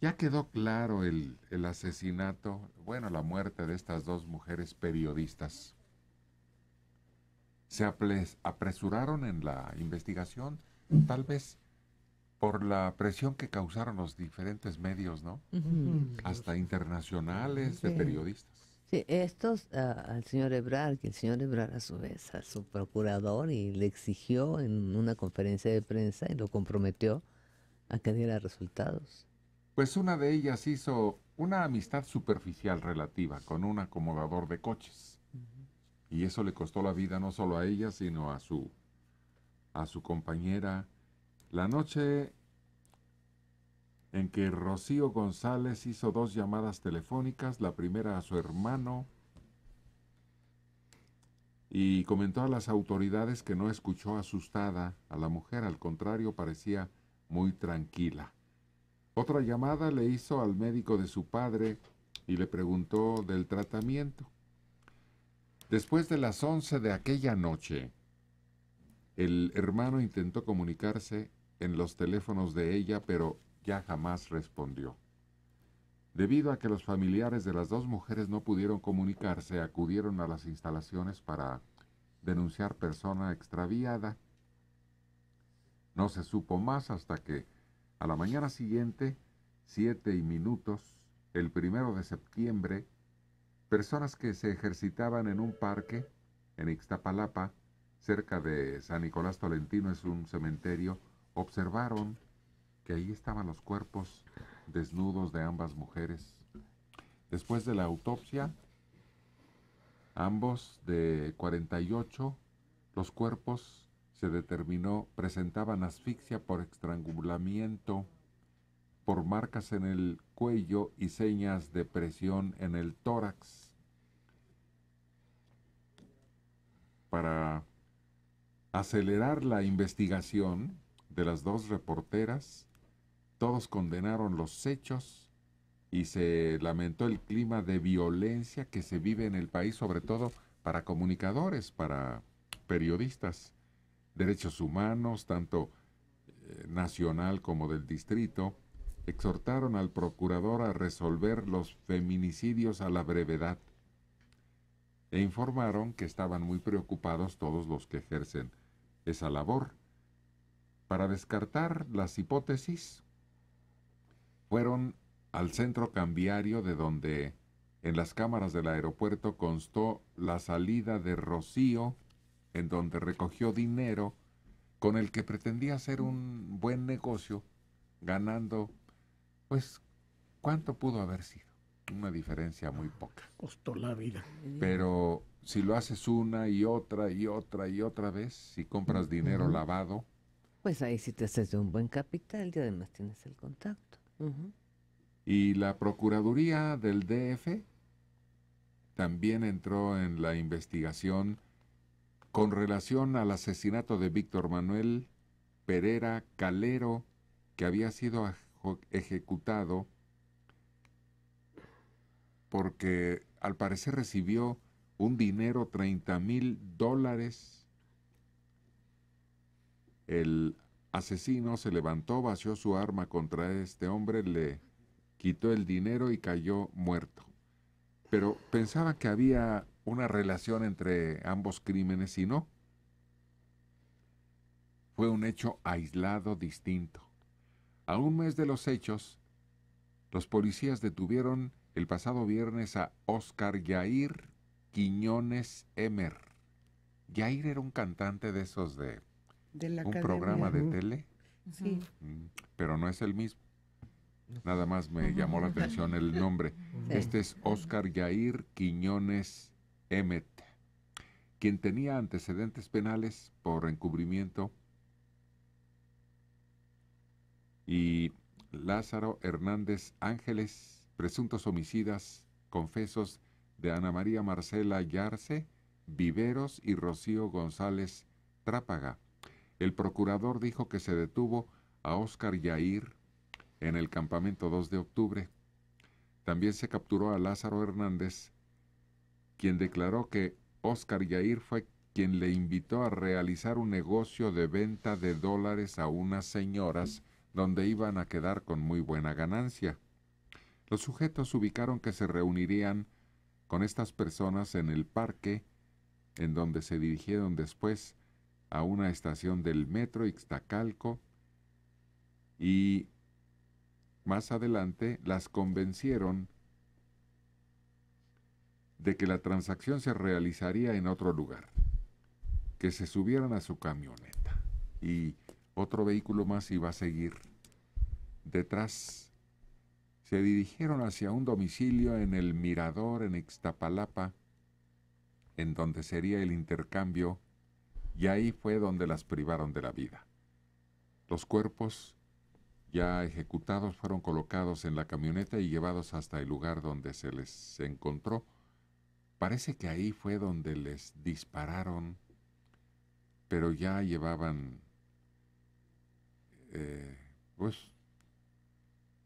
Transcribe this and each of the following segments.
Ya quedó claro el, el, asesinato, bueno, la muerte de estas dos mujeres periodistas. Se apresuraron en la investigación, tal vez por la presión que causaron los diferentes medios, ¿no? Mm. Hasta internacionales de periodistas. Sí, estos ah, al señor Ebrar, que el señor Ebrar a su vez a su procurador y le exigió en una conferencia de prensa y lo comprometió a que diera resultados. Pues una de ellas hizo una amistad superficial relativa con un acomodador de coches. Y eso le costó la vida no solo a ella, sino a su, a su compañera. La noche en que Rocío González hizo dos llamadas telefónicas, la primera a su hermano, y comentó a las autoridades que no escuchó asustada a la mujer, al contrario parecía muy tranquila. Otra llamada le hizo al médico de su padre y le preguntó del tratamiento. Después de las 11 de aquella noche, el hermano intentó comunicarse en los teléfonos de ella, pero ya jamás respondió. Debido a que los familiares de las dos mujeres no pudieron comunicarse, acudieron a las instalaciones para denunciar persona extraviada. No se supo más hasta que a la mañana siguiente, siete y minutos, el primero de septiembre, personas que se ejercitaban en un parque en Ixtapalapa, cerca de San Nicolás Tolentino, es un cementerio, observaron que ahí estaban los cuerpos desnudos de ambas mujeres. Después de la autopsia, ambos de 48, los cuerpos se determinó presentaban asfixia por estrangulamiento, por marcas en el cuello y señas de presión en el tórax. Para acelerar la investigación de las dos reporteras, todos condenaron los hechos y se lamentó el clima de violencia que se vive en el país, sobre todo para comunicadores, para periodistas derechos humanos, tanto eh, nacional como del distrito, exhortaron al procurador a resolver los feminicidios a la brevedad e informaron que estaban muy preocupados todos los que ejercen esa labor. Para descartar las hipótesis, fueron al centro cambiario de donde en las cámaras del aeropuerto constó la salida de Rocío en donde recogió dinero con el que pretendía hacer un buen negocio, ganando, pues, ¿cuánto pudo haber sido? Una diferencia muy poca. Costó la vida. Pero si lo haces una y otra y otra y otra vez, si compras dinero lavado. Pues ahí sí te haces de un buen capital y además tienes el contacto. Y la Procuraduría del DF también entró en la investigación con relación al asesinato de Víctor Manuel Pereira Calero, que había sido ejecutado porque al parecer recibió un dinero, 30 mil dólares. El asesino se levantó, vació su arma contra este hombre, le quitó el dinero y cayó muerto. Pero pensaba que había una relación entre ambos crímenes y no. Fue un hecho aislado distinto. A un mes de los hechos, los policías detuvieron el pasado viernes a Oscar Yair Quiñones Emer. Yair era un cantante de esos de, un programa de tele. Sí. Mm, pero no es el mismo. Nada más me llamó la atención el nombre. Este es Oscar Yair Quiñones Emmet, quien tenía antecedentes penales por encubrimiento, y Lázaro Hernández Ángeles, presuntos homicidas confesos de Ana María Marcela Yarce, Viveros y Rocío González Trápaga. El procurador dijo que se detuvo a Óscar Yair en el campamento 2 de octubre. También se capturó a Lázaro Hernández quien declaró que Oscar Yair fue quien le invitó a realizar un negocio de venta de dólares a unas señoras donde iban a quedar con muy buena ganancia. Los sujetos ubicaron que se reunirían con estas personas en el parque, en donde se dirigieron después a una estación del metro Ixtacalco y más adelante las convencieron de que la transacción se realizaría en otro lugar, que se subieran a su camioneta y otro vehículo más iba a seguir. Detrás se dirigieron hacia un domicilio en el Mirador en Ixtapalapa, en donde sería el intercambio, y ahí fue donde las privaron de la vida. Los cuerpos ya ejecutados fueron colocados en la camioneta y llevados hasta el lugar donde se les encontró Parece que ahí fue donde les dispararon, pero ya llevaban, eh, pues,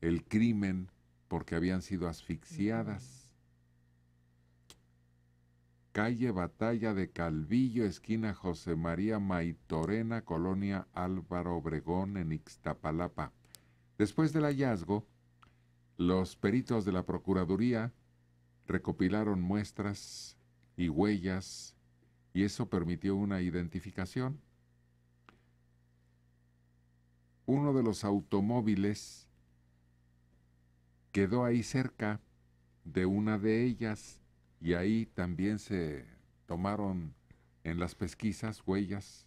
el crimen porque habían sido asfixiadas. Calle Batalla de Calvillo, esquina José María Maitorena, colonia Álvaro Obregón, en Ixtapalapa. Después del hallazgo, los peritos de la Procuraduría recopilaron muestras y huellas y eso permitió una identificación. Uno de los automóviles quedó ahí cerca de una de ellas y ahí también se tomaron en las pesquisas huellas.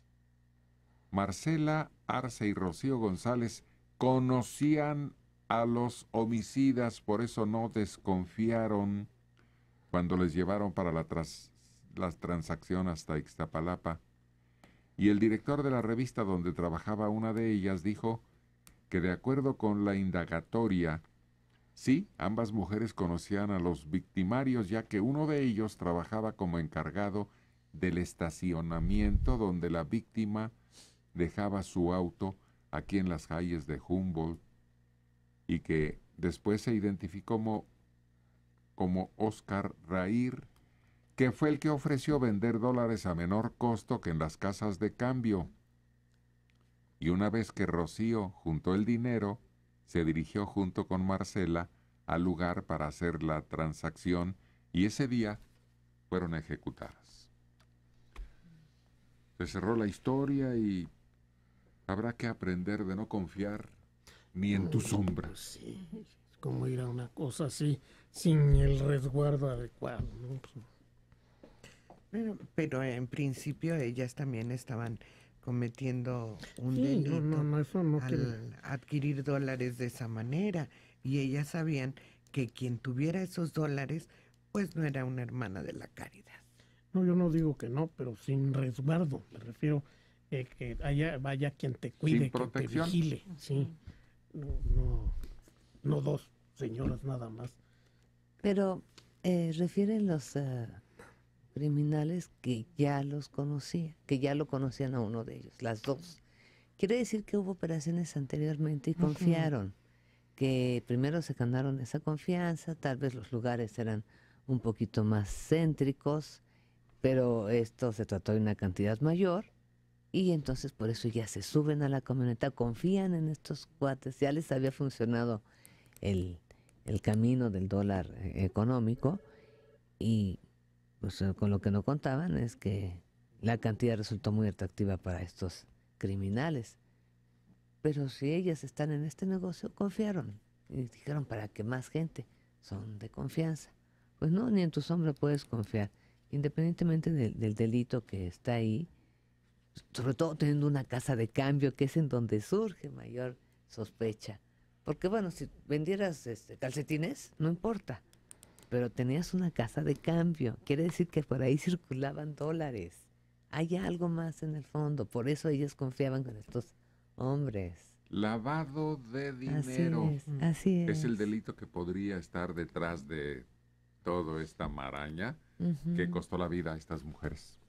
Marcela Arce y Rocío González conocían a los homicidas, por eso no desconfiaron cuando les llevaron para la, transacción hasta Ixtapalapa, y el director de la revista donde trabajaba una de ellas dijo que de acuerdo con la indagatoria, sí, ambas mujeres conocían a los victimarios ya que uno de ellos trabajaba como encargado del estacionamiento donde la víctima dejaba su auto aquí en las calles de Humboldt y que después se identificó como como Oscar Rair, que fue el que ofreció vender dólares a menor costo que en las casas de cambio. Y una vez que Rocío juntó el dinero, se dirigió junto con Marcela al lugar para hacer la transacción y ese día fueron ejecutadas. Se cerró la historia y habrá que aprender de no confiar ni en tus sombras. Pues como ir a una cosa así sin el resguardo adecuado. Pues, pero, en principio ellas también estaban cometiendo un delito al adquirir dólares de esa manera y ellas sabían que quien tuviera esos dólares pues no era una hermana de la caridad. No, yo no digo que no, pero sin resguardo, me refiero eh, que haya, vaya quien te cuide, quien Te vigile, sí. no, no dos señoras nada más. Pero eh, refieren los eh, criminales que ya los conocía, que ya lo conocían a uno de ellos, las dos. Quiere decir que hubo operaciones anteriormente y confiaron, que primero se ganaron esa confianza, tal vez los lugares eran un poquito más céntricos, pero esto se trató de una cantidad mayor y entonces por eso ya se suben a la comunidad, confían en estos cuates, ya les había funcionado el, camino del dólar eh, económico y pues, eh, con lo que no contaban es que la cantidad resultó muy atractiva para estos criminales. Pero si ellas están en este negocio, confiaron y dijeron para que más gente son de confianza. Pues no, ni en tu sombra puedes confiar, independientemente del delito que está ahí, sobre todo teniendo una casa de cambio que es en donde surge mayor sospecha porque bueno, si vendieras este, calcetines, no importa. Pero tenías una casa de cambio. Quiere decir que por ahí circulaban dólares. Hay algo más en el fondo. Por eso ellos confiaban con estos hombres. Lavado de dinero. Mm. Así es, así es. es. el delito que podría estar detrás de toda esta maraña que costó la vida a estas mujeres.